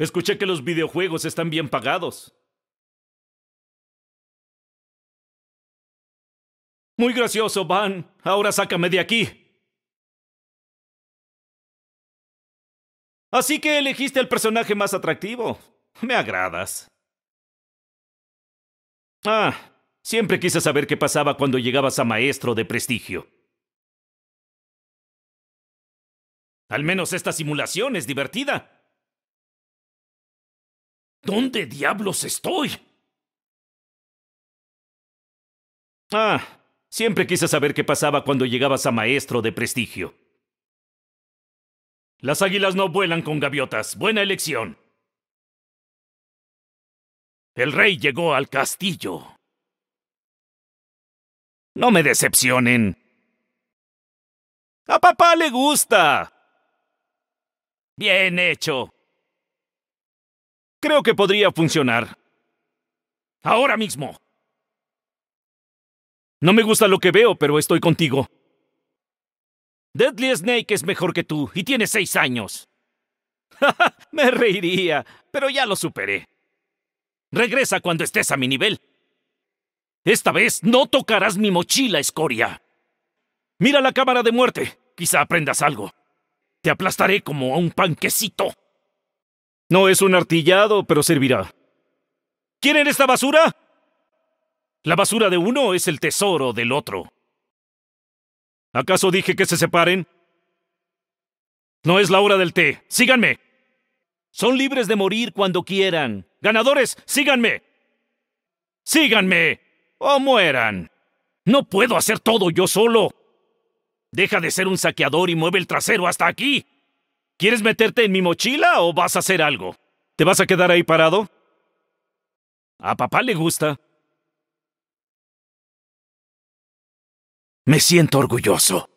Escuché que los videojuegos están bien pagados. Muy gracioso, Van. Ahora sácame de aquí. Así que elegiste el personaje más atractivo. Me agradas. Ah, siempre quise saber qué pasaba cuando llegabas a maestro de prestigio. Al menos esta simulación es divertida. ¿Dónde diablos estoy? Ah, siempre quise saber qué pasaba cuando llegabas a maestro de prestigio. Las águilas no vuelan con gaviotas. Buena elección. El rey llegó al castillo. No me decepcionen. A papá le gusta. Bien hecho. Creo que podría funcionar. Ahora mismo. No me gusta lo que veo, pero estoy contigo. Deadly Snake es mejor que tú y tiene seis años. me reiría, pero ya lo superé. Regresa cuando estés a mi nivel. Esta vez no tocarás mi mochila, escoria. Mira la cámara de muerte. Quizá aprendas algo. Te aplastaré como a un panquecito. No es un artillado, pero servirá. ¿Quieren esta basura? La basura de uno es el tesoro del otro. ¿Acaso dije que se separen? No es la hora del té. Síganme. Son libres de morir cuando quieran. Ganadores, síganme. Síganme. O mueran. No puedo hacer todo yo solo. Deja de ser un saqueador y mueve el trasero hasta aquí. ¿Quieres meterte en mi mochila o vas a hacer algo? ¿Te vas a quedar ahí parado? A papá le gusta. Me siento orgulloso.